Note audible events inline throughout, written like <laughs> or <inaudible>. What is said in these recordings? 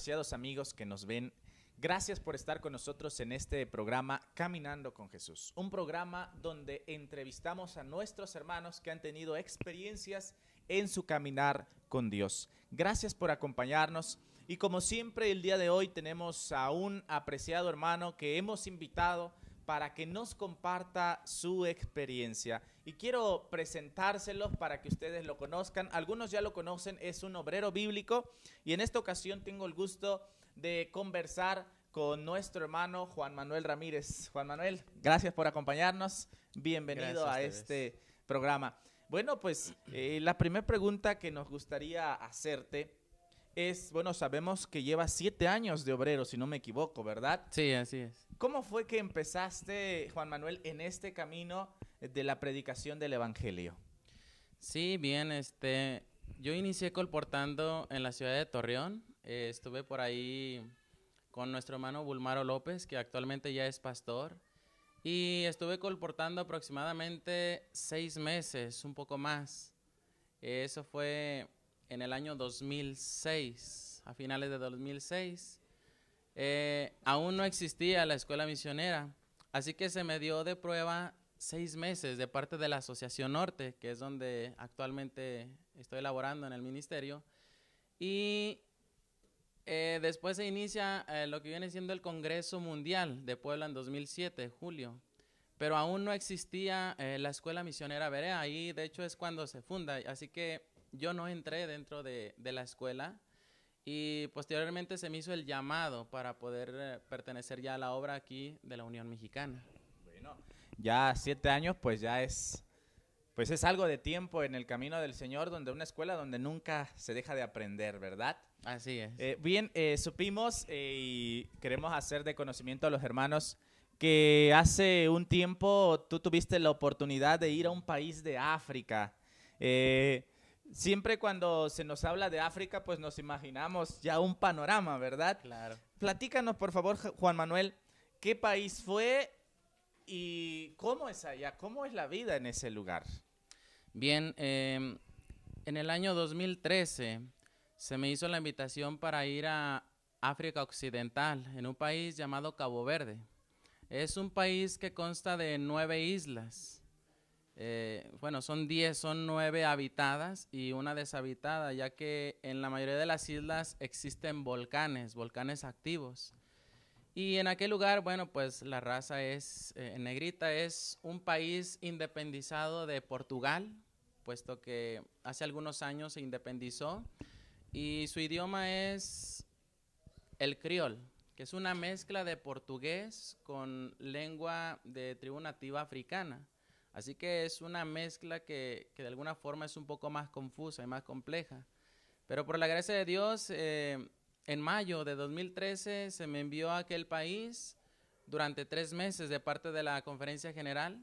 apreciados amigos que nos ven. Gracias por estar con nosotros en este programa Caminando con Jesús, un programa donde entrevistamos a nuestros hermanos que han tenido experiencias en su caminar con Dios. Gracias por acompañarnos y como siempre el día de hoy tenemos a un apreciado hermano que hemos invitado para que nos comparta su experiencia. Y quiero presentárselos para que ustedes lo conozcan. Algunos ya lo conocen, es un obrero bíblico y en esta ocasión tengo el gusto de conversar con nuestro hermano Juan Manuel Ramírez. Juan Manuel, gracias por acompañarnos. Bienvenido a, este programa. Bueno, pues eh, la primera pregunta que nos gustaría hacerte es, bueno, sabemos que llevas siete años de obrero, si no me equivoco, ¿verdad? Sí, así es. ¿Cómo fue que empezaste, Juan Manuel, en este camino de la predicación del Evangelio? Sí, bien, este, yo inicié colportando en la ciudad de Torreón, eh, estuve por ahí con nuestro hermano Bulmaro López, que actualmente ya es pastor, y estuve colportando aproximadamente seis meses, un poco más. Eso fue en el año 2006, a finales de 2006. Eh, aún no existía la escuela misionera, así que se me dio de prueba seis meses de parte de la Asociación Norte, que es donde actualmente estoy laborando en el ministerio. Y eh, después se inicia eh, lo que viene siendo el Congreso Mundial de Puebla en 2007, julio. Pero aún no existía la Escuela Misionera Berea, ahí de hecho es cuando se funda. Así que yo no entré dentro de, la escuela y posteriormente se me hizo el llamado para poder eh, pertenecer ya a la obra aquí de la Unión Mexicana. Bueno, ya siete años pues ya es, pues es algo de tiempo en el camino del Señor, donde una escuela donde nunca se deja de aprender, ¿verdad? Así es. Eh, bien, eh, supimos y queremos hacer de conocimiento a los hermanos que hace un tiempo tú tuviste la oportunidad de ir a un país de África siempre cuando se nos habla de África, pues nos imaginamos ya un panorama, ¿verdad? Claro. Platícanos, por favor, Juan Manuel, ¿qué país fue y cómo es allá? ¿Cómo es la vida en ese lugar? Bien, em, en el año 2013 se me hizo la invitación para ir a África Occidental, en un país llamado Cabo Verde. Es un país que consta de nueve islas eh, bueno, son 10, son nueve habitadas y una deshabitada, ya que en la mayoría de las islas existen volcanes, volcanes activos. Y en aquel lugar, bueno, pues la raza es, eh, negrita, es un país independizado de Portugal, puesto que hace algunos años se independizó y su idioma es el criol, que es una mezcla de portugués con lengua de tribu nativa africana. Así que es una mezcla que, de alguna forma es un poco más confusa y más compleja. Pero por la gracia de Dios, eh, en mayo de 2013 se me envió a aquel país durante tres meses de parte de la conferencia general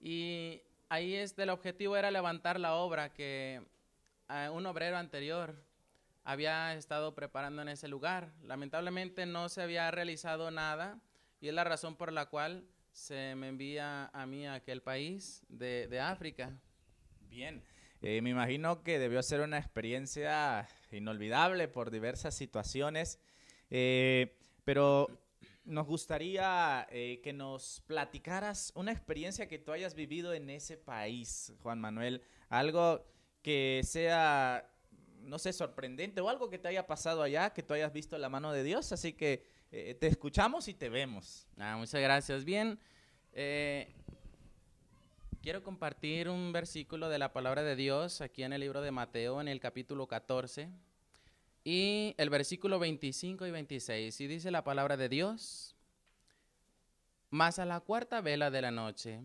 y ahí el objetivo era levantar la obra que eh, un obrero anterior había estado preparando en ese lugar. Lamentablemente no se había realizado nada y es la razón por la cual se me envía a mí a aquel país de, de África. Bien. Eh, me imagino que debió ser una experiencia inolvidable por diversas situaciones, eh, pero nos gustaría eh, que nos platicaras una experiencia que tú hayas vivido en ese país, Juan Manuel, algo que sea, no sé, sorprendente o algo que te haya pasado allá, que tú hayas visto la mano de Dios, así que eh, te escuchamos y te vemos. Ah, muchas gracias. Bien, eh, quiero compartir un versículo de la palabra de Dios aquí en el libro de Mateo, en el capítulo 14, y el versículo 25 y 26. Y dice la palabra de Dios, mas a la cuarta vela de la noche,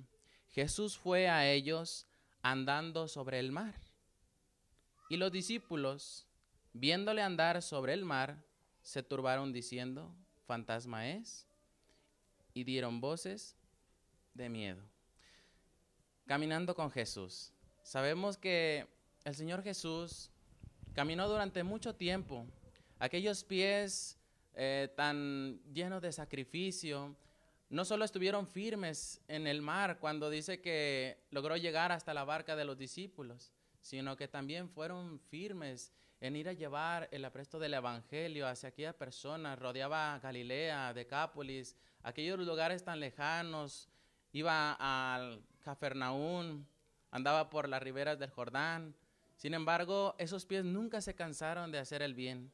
Jesús fue a ellos andando sobre el mar. Y los discípulos, viéndole andar sobre el mar, se turbaron diciendo, fantasma es, y dieron voces de miedo. Caminando con Jesús. Sabemos que el Señor Jesús caminó durante mucho tiempo. Aquellos pies eh, tan llenos de sacrificio, no solo estuvieron firmes en el mar cuando dice que logró llegar hasta la barca de los discípulos, sino que también fueron firmes en ir a llevar el apresto del Evangelio hacia aquellas personas, rodeaba Galilea, Decápolis, aquellos lugares tan lejanos, iba al Cafarnaún, andaba por las riberas del Jordán. Sin embargo, esos pies nunca se cansaron de hacer el bien.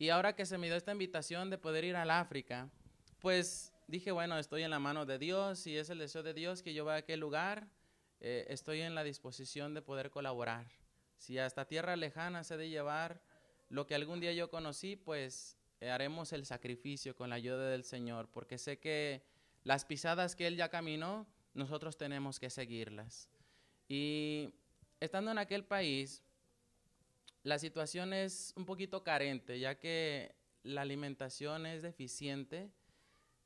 Y ahora que se me dio esta invitación de poder ir al África, pues dije, bueno, estoy en la mano de Dios y es el deseo de Dios que yo vaya a aquel lugar eh, estoy en la disposición de poder colaborar. Si hasta tierra lejana se de llevar lo que algún día yo conocí, pues eh, haremos el sacrificio con la ayuda del Señor, porque sé que las pisadas que Él ya caminó, nosotros tenemos que seguirlas. Y estando en aquel país, la situación es un poquito carente, ya que la alimentación es deficiente,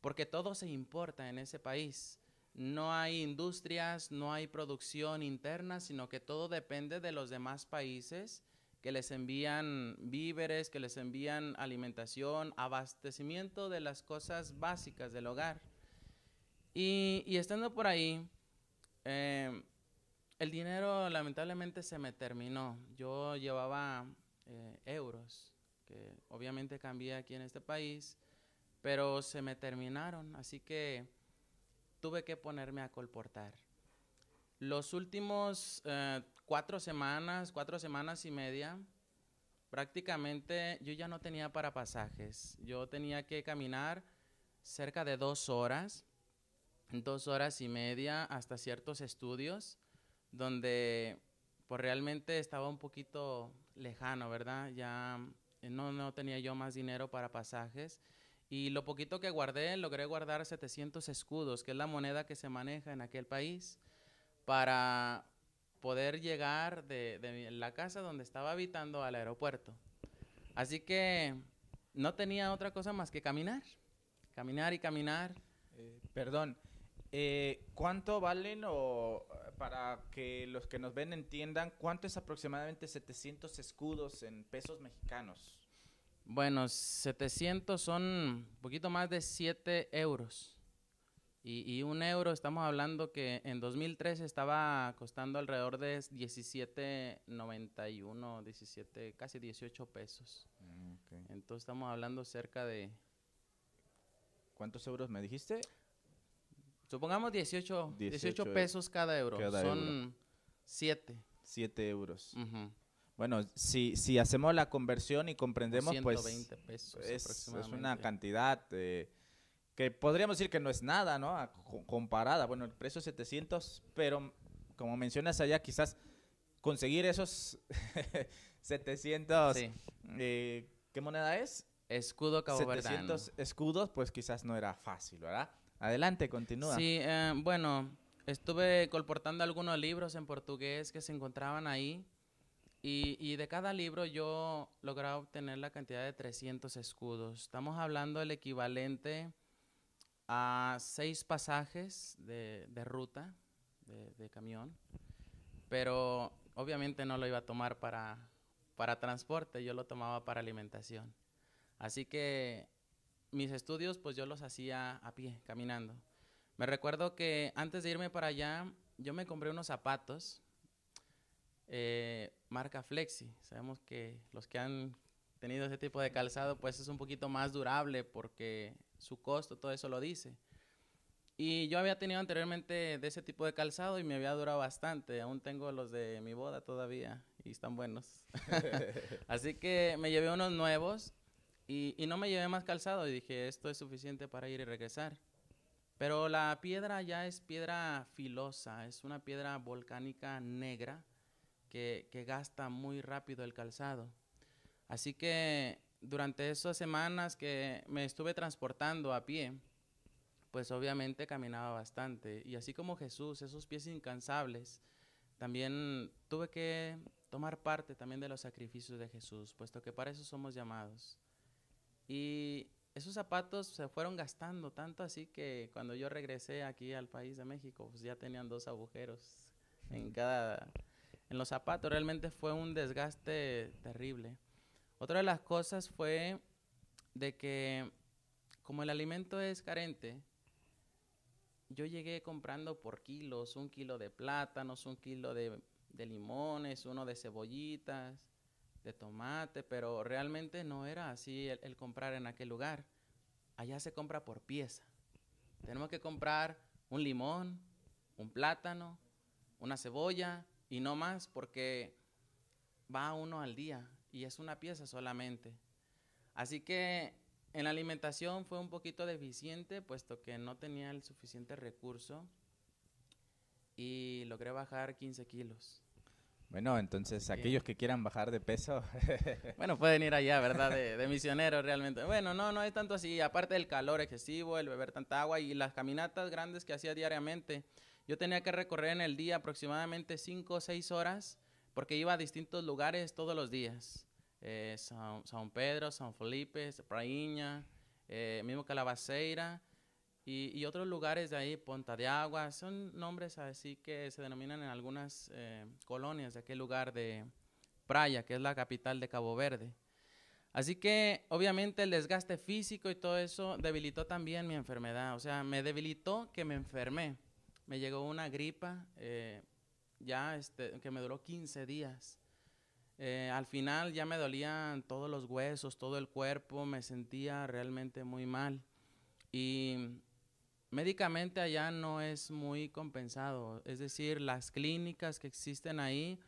porque todo se importa en ese país no hay industrias, no hay producción interna, sino que todo depende de los demás países que les envían víveres, que les envían alimentación, abastecimiento de las cosas básicas del hogar. Y, estando por ahí, em, el dinero lamentablemente se me terminó. Yo llevaba eh, euros, que obviamente cambié aquí en este país, pero se me terminaron. Así que tuve que ponerme a colportar. Los últimos eh, cuatro semanas, cuatro semanas y media, prácticamente yo ya no tenía para pasajes. Yo tenía que caminar cerca de dos horas, dos horas y media hasta ciertos estudios donde pues, realmente estaba un poquito lejano, ¿verdad? Ya eh, no, no tenía yo más dinero para pasajes y lo poquito que guardé, logré guardar 700 escudos, que es la moneda que se maneja en aquel país, para poder llegar de, la casa donde estaba habitando al aeropuerto. Así que no tenía otra cosa más que caminar, caminar y caminar. Eh, perdón, eh, ¿cuánto valen o para que los que nos ven entiendan cuánto es aproximadamente 700 escudos en pesos mexicanos? Bueno, 700 son un poquito más de 7 euros. Y, y, un euro, estamos hablando que en 2003 estaba costando alrededor de 17.91, 17, casi 18 pesos. Mm, Entonces estamos hablando cerca de... ¿Cuántos euros me dijiste? Supongamos 18, 18, pesos cada euro. Son 7. 7 euros. Bueno, si, si hacemos la conversión y comprendemos, 120 pues pesos es, una cantidad eh, que podríamos decir que no es nada, ¿no? comparada, bueno, el precio es 700, pero como mencionas allá, quizás conseguir esos 700, <laughs> eh, ¿qué moneda es? Escudo Cabo 700 escudos, pues quizás no era fácil, ¿verdad? Adelante, continúa. Sí, eh, bueno, estuve colportando algunos libros en portugués que se encontraban ahí y, de cada libro yo lograba obtener la cantidad de 300 escudos. Estamos hablando del equivalente a seis pasajes de, ruta, de, camión, pero obviamente no lo iba a tomar para, para transporte, yo lo tomaba para alimentación. Así que mis estudios pues yo los hacía a pie, caminando. Me recuerdo que antes de irme para allá, yo me compré unos zapatos eh, marca Flexi. Sabemos que los que han tenido ese tipo de calzado, pues es un poquito más durable porque su costo, todo eso lo dice. Y yo había tenido anteriormente de ese tipo de calzado y me había durado bastante. Aún tengo los de mi boda todavía y están buenos. <laughs> Así que me llevé unos nuevos y, y, no me llevé más calzado y dije, esto es suficiente para ir y regresar. Pero la piedra ya es piedra filosa, es una piedra volcánica negra que, gasta muy rápido el calzado. Así que durante esas semanas que me estuve transportando a pie, pues obviamente caminaba bastante. Y así como Jesús, esos pies incansables, también tuve que tomar parte también de los sacrificios de Jesús, puesto que para eso somos llamados. Y esos zapatos se fueron gastando tanto así que cuando yo regresé aquí al país de México, pues ya tenían dos agujeros en cada en los zapatos. Realmente fue un desgaste terrible. Otra de las cosas fue de que como el alimento es carente, yo llegué comprando por kilos, un kilo de plátanos, un kilo de, limones, uno de cebollitas, de tomate, pero realmente no era así el comprar en aquel lugar. Allá se compra por pieza. Tenemos que comprar un limón, un plátano, una cebolla, y no más porque va uno al día y es una pieza solamente. Así que en la alimentación fue un poquito deficiente puesto que no tenía el suficiente recurso y logré bajar 15 kilos. Bueno, entonces aquellos que quieran bajar de peso. <laughs> bueno, pueden ir allá, ¿verdad? De, de misioneros realmente. Bueno, no, no es tanto así. Aparte del calor excesivo, el beber tanta agua y las caminatas grandes que hacía diariamente. Yo tenía que recorrer en el día aproximadamente 5 o 6 horas porque iba a distintos lugares todos los días. Eh, San, Pedro, San Felipe, Prainha, eh, mismo Calabaceira y, y, otros lugares de ahí, Ponta de Agua, son nombres así que se denominan en algunas eh, colonias de aquel lugar de Praia, que es la capital de Cabo Verde. Así que obviamente el desgaste físico y todo eso debilitó también mi enfermedad, o sea, me debilitó que me enfermé me llegó una gripa eh, ya este, que me duró 15 días. Eh, al final ya me dolían todos los huesos, todo el cuerpo, me sentía realmente muy mal. Y médicamente allá no es muy compensado, es decir, las clínicas que existen ahí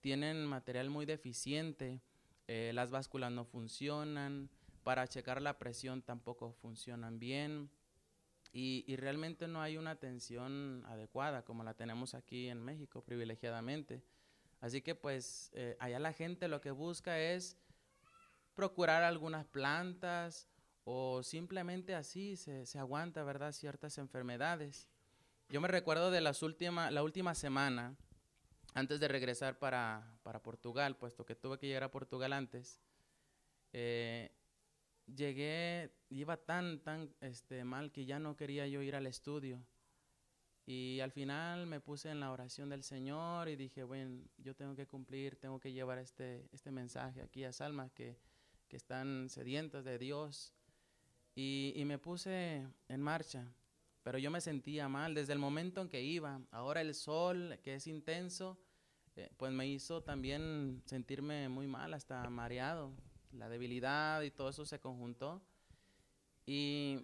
tienen material muy deficiente, eh, las básculas no funcionan, para checar la presión tampoco funcionan bien, y, realmente no hay una atención adecuada como la tenemos aquí en México privilegiadamente. Así que pues eh, allá la gente lo que busca es procurar algunas plantas o simplemente así se, se aguanta, ¿verdad?, ciertas enfermedades. Yo me recuerdo de las última, la última semana, antes de regresar para, para, Portugal, puesto que tuve que llegar a Portugal antes, eh, llegué iba tan, tan este, mal que ya no quería yo ir al estudio. Y al final me puse en la oración del Señor y dije, bueno, yo tengo que cumplir, tengo que llevar este, este mensaje aquí a almas que, están sedientas de Dios. Y, me puse en marcha, pero yo me sentía mal desde el momento en que iba. Ahora el sol, que es intenso, eh, pues me hizo también sentirme muy mal, hasta mareado. La debilidad y todo eso se conjuntó. Y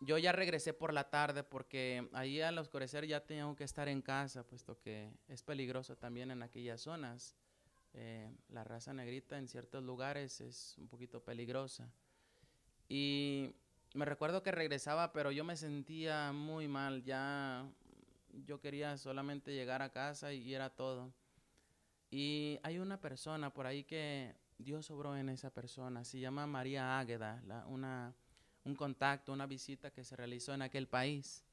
yo ya regresé por la tarde porque ahí al oscurecer ya tenía que estar en casa, puesto que es peligroso también en aquellas zonas. Eh, la raza negrita en ciertos lugares es un poquito peligrosa. Y me recuerdo que regresaba, pero yo me sentía muy mal, ya yo quería solamente llegar a casa y era todo. Y hay una persona por ahí que Dios obró en esa persona, se llama María Águeda, una un contacto, una visita que se realizó en aquel país.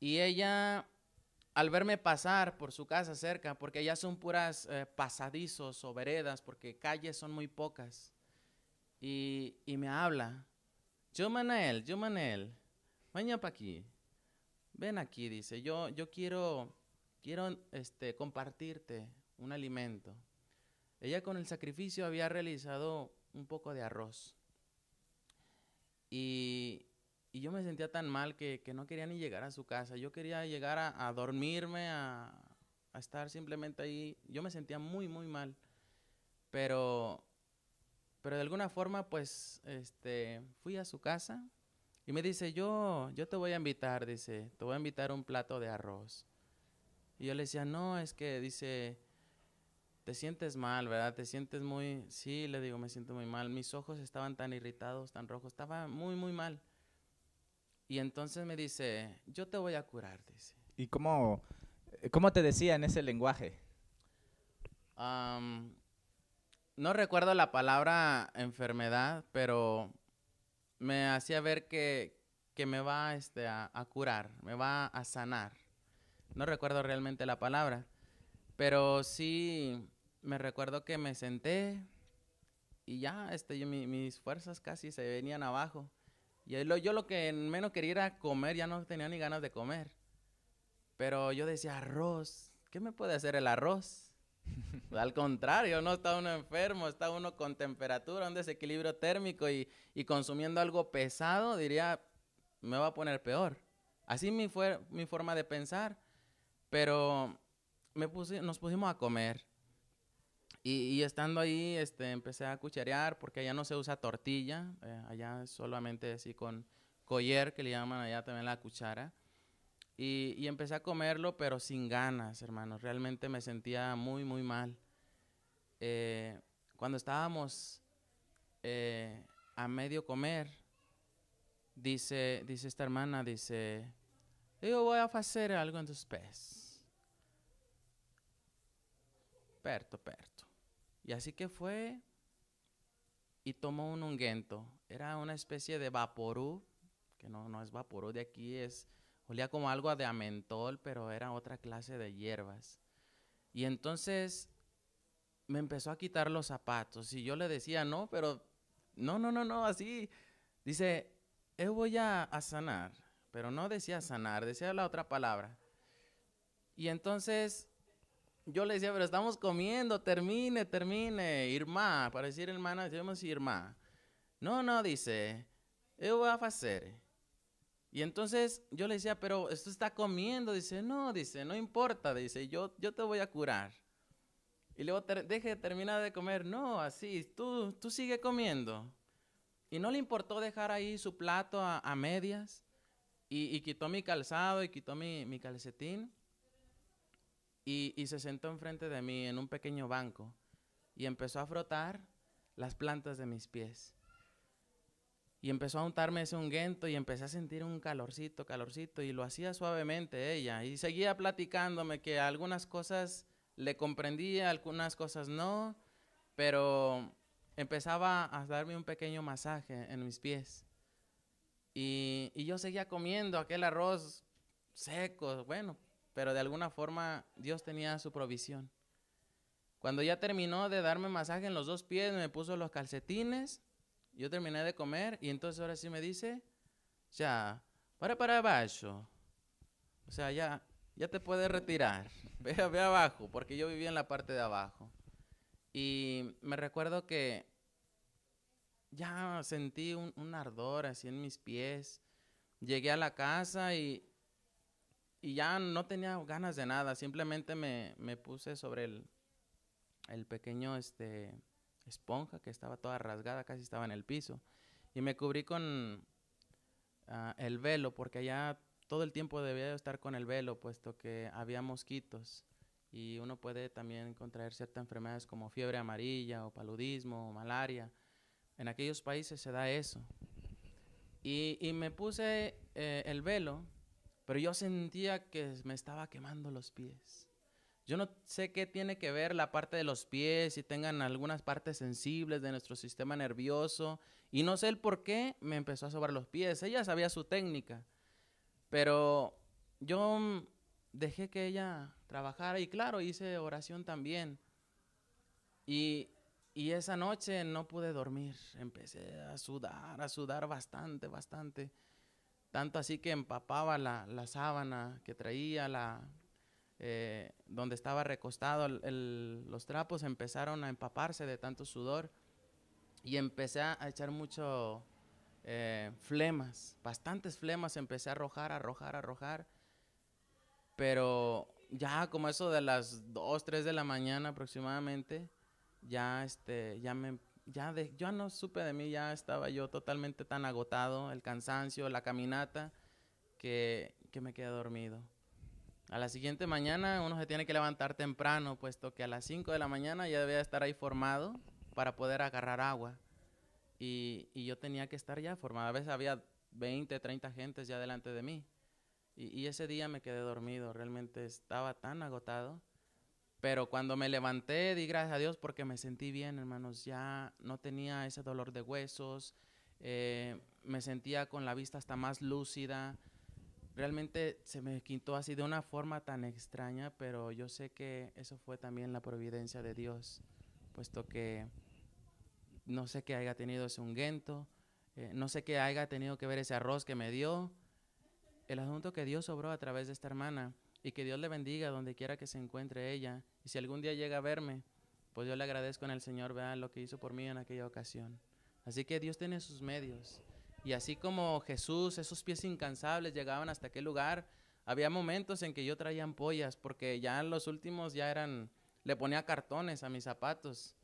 Y ella, al verme pasar por su casa cerca, porque ya son puras eh, pasadizos o veredas, porque calles son muy pocas, y, me habla, yo Manel, yo Manel, mañana aquí, ven aquí, dice, yo, yo quiero, quiero este, compartirte un alimento. Ella con el sacrificio había realizado un poco de arroz. Y, yo me sentía tan mal que, no quería ni llegar a su casa. Yo quería llegar a, dormirme, a, estar simplemente ahí. Yo me sentía muy, muy mal. Pero, pero de alguna forma, pues, este, fui a su casa y me dice, yo, yo te voy a invitar, dice, te voy a invitar un plato de arroz. Y yo le decía, no, es que, dice, te sientes mal, ¿verdad? Te sientes muy, sí, le digo, me siento muy mal. Mis ojos estaban tan irritados, tan rojos, estaba muy, muy mal. Y entonces me dice, yo te voy a curar, ¿Y cómo, eh, cómo te decía en ese lenguaje? no recuerdo la palabra enfermedad, pero me hacía ver que, me va este, a, curar, me va a sanar. No recuerdo realmente la palabra, pero sí me recuerdo que me senté y ya este, mis fuerzas casi se venían abajo. Y yo lo que menos quería era comer, ya no tenía ni ganas de comer. Pero yo decía, arroz, ¿qué me puede hacer el arroz? <laughs> Al contrario, no está uno enfermo, está uno con temperatura, un desequilibrio térmico y, consumiendo algo pesado, diría, me va a poner peor. Así mi, fue mi forma de pensar. Pero me puse, nos pusimos a comer y, estando ahí, este, empecé a cucharear porque allá no se usa tortilla, eh, allá solamente así con collar, que le llaman allá también la cuchara. Y, empecé a comerlo, pero sin ganas, hermanos. Realmente me sentía muy, muy mal. Eh, cuando estábamos eh, a medio comer, dice, dice esta hermana, dice, yo voy a hacer algo en tus pies. Perto, perto. Y así que fue y tomó un ungüento. Era una especie de vaporú, que no, no es vaporú de aquí, es, olía como algo de amentol, pero era otra clase de hierbas. Y entonces me empezó a quitar los zapatos y yo le decía, no, pero no, no, no, no, así. Dice, yo voy a, a sanar, pero no decía sanar, decía la otra palabra. Y entonces yo le decía, pero estamos comiendo, termine, termine, irma. para decir hermana, decimos irma. No, no, dice, yo voy a hacer. Y entonces yo le decía, pero esto está comiendo, dice, no, dice, no importa, dice, yo, yo te voy a curar. Y luego deje de terminar de comer, no, así, tú, tú sigue comiendo. Y no le importó dejar ahí su plato a, medias, y, quitó mi calzado y quitó mi calcetín y, se sentó enfrente de mí en un pequeño banco y empezó a frotar las plantas de mis pies. Y empezó a untarme ese unguento y empecé a sentir un calorcito, calorcito, y lo hacía suavemente ella. Y seguía platicándome que algunas cosas le comprendía, algunas cosas no, pero empezaba a darme un pequeño masaje en mis pies. Y, y yo seguía comiendo aquel arroz seco, bueno, pero de alguna forma Dios tenía su provisión. Cuando ya terminó de darme masaje en los dos pies, me puso los calcetines, yo terminé de comer y entonces ahora sí me dice, ya, para para abajo. O sea, ya, ya te puedes retirar. <laughs> Ve, abajo, porque yo vivía en la parte de abajo. Y me recuerdo que ya sentí un, ardor así en mis pies. Llegué a la casa y y ya no tenía ganas de nada, simplemente me, me puse sobre el, el pequeño este, esponja que estaba toda rasgada, casi estaba en el piso. Y me cubrí con ah, el velo, porque allá todo el tiempo debía estar con el velo, puesto que había mosquitos. Y uno puede también contraer ciertas enfermedades como fiebre amarilla o paludismo o malaria. En aquellos países se da eso. Y, y me puse eh, el velo pero yo sentía que me estaba quemando los pies. Yo no sé qué tiene que ver la parte de los pies, si tengan algunas partes sensibles de nuestro sistema nervioso. Y no sé el por qué me empezó a sobrar los pies. Ella sabía su técnica. Pero yo dejé que ella trabajara y claro, hice oración también. Y, y esa noche no pude dormir. Empecé a sudar, a sudar bastante, bastante. Tanto así que empapaba la, sábana que traía, la, eh, donde estaba recostado, los trapos empezaron a empaparse de tanto sudor y empecé a echar mucho eh, flemas, bastantes flemas, empecé a arrojar, arrojar, arrojar, pero ya como eso de las 2, 3 de la mañana aproximadamente, ya, este, ya me ya yo no supe de mí, ya estaba yo totalmente tan agotado, el cansancio, la caminata, que, que me quedé dormido. A la siguiente mañana uno se tiene que levantar temprano, puesto que a las 5 de la mañana ya debía estar ahí formado para poder agarrar agua. Y, yo tenía que estar ya formado. A veces había 20, 30 gentes ya delante de mí. y ese día me quedé dormido, realmente estaba tan agotado pero cuando me levanté, di gracias a Dios porque me sentí bien, hermanos. Ya no tenía ese dolor de huesos. Eh, me sentía con la vista hasta más lúcida. Realmente se me quitó así de una forma tan extraña, pero yo sé que eso fue también la providencia de Dios, puesto que no sé que haya tenido ese ungüento, eh, no sé qué haya tenido que ver ese arroz que me dio. El asunto que Dios obró a través de esta hermana y que Dios le bendiga donde quiera que se encuentre ella. Y si algún día llega a verme, pues yo le agradezco en el Señor, vean lo que hizo por mí en aquella ocasión. Así que Dios tiene sus medios. Y así como Jesús, esos pies incansables llegaban hasta aquel lugar, había momentos en que yo traía ampollas, porque ya en los últimos ya eran, le ponía cartones a mis zapatos.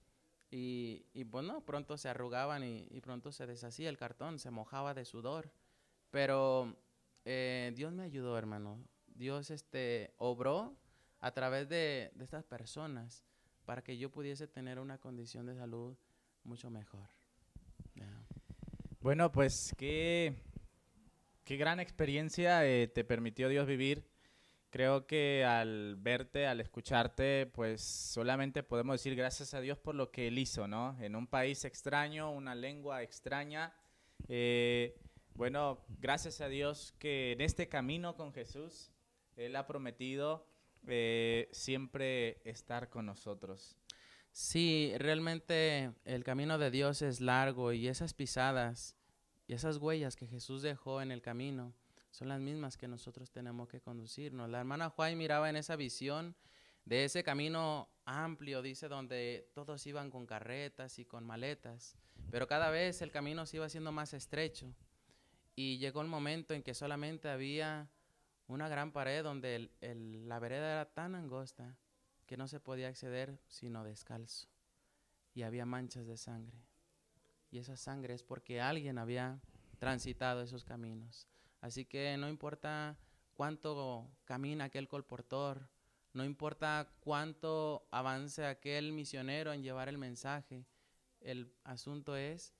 Y, y bueno, pronto se arrugaban y, pronto se deshacía el cartón, se mojaba de sudor. Pero eh, Dios me ayudó, hermano. Dios este, obró a través de, estas personas para que yo pudiese tener una condición de salud mucho mejor. Bueno, pues qué, qué gran experiencia eh, te permitió Dios vivir. Creo que al verte, al escucharte, pues solamente podemos decir gracias a Dios por lo que Él hizo, ¿no? En un país extraño, una lengua extraña. Eh, bueno, gracias a Dios que en este camino con Jesús él ha prometido eh, siempre estar con nosotros. Sí, realmente el camino de Dios es largo y esas pisadas y esas huellas que Jesús dejó en el camino son las mismas que nosotros tenemos que conducirnos. La hermana Juárez miraba en esa visión de ese camino amplio, dice, donde todos iban con carretas y con maletas, pero cada vez el camino se iba haciendo más estrecho y llegó el momento en que solamente había una gran pared donde la vereda era tan angosta que no se podía acceder sino descalzo. Y había manchas de sangre. Y esa sangre es porque alguien había transitado esos caminos. Así que no importa cuánto camina aquel colportor, no importa cuánto avance aquel misionero en llevar el mensaje, el asunto es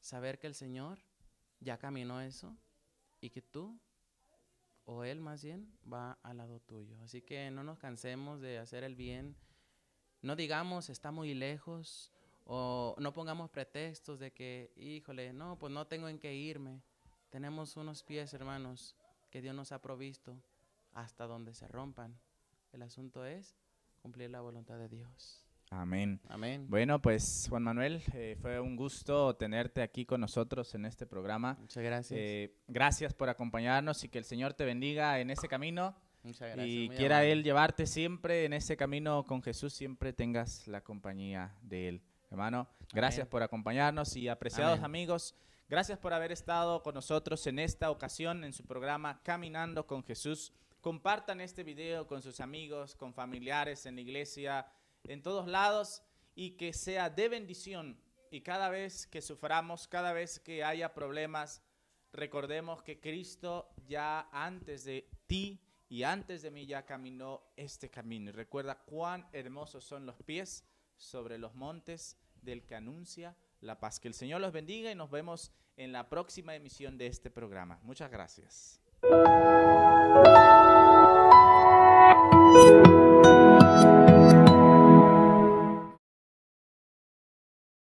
saber que el Señor ya caminó eso y que tú o Él más bien, va al lado tuyo. Así que no nos cansemos de hacer el bien. No digamos, está muy lejos, o no pongamos pretextos de que, híjole, no, pues no tengo en qué irme. Tenemos unos pies, hermanos, que Dios nos ha provisto hasta donde se rompan. El asunto es cumplir la voluntad de Dios. Amén. Amén. Bueno, pues Juan Manuel, eh, fue un gusto tenerte aquí con nosotros en este programa. Muchas gracias. Eh, gracias por acompañarnos y que el Señor te bendiga en ese camino. Muchas gracias. Y quiera Él llevarte siempre en ese camino con Jesús, siempre tengas la compañía de Él. Hermano, gracias por acompañarnos y apreciados amigos, gracias por haber estado con nosotros en esta ocasión en su programa Caminando con Jesús. Compartan este video con sus amigos, con familiares en la iglesia en todos lados y que sea de bendición. Y cada vez que suframos, cada vez que haya problemas, recordemos que Cristo ya antes de ti y antes de mí ya caminó este camino. Y recuerda cuán hermosos son los pies sobre los montes del que anuncia la paz. Que el Señor los bendiga y nos vemos en la próxima emisión de este programa. Muchas gracias.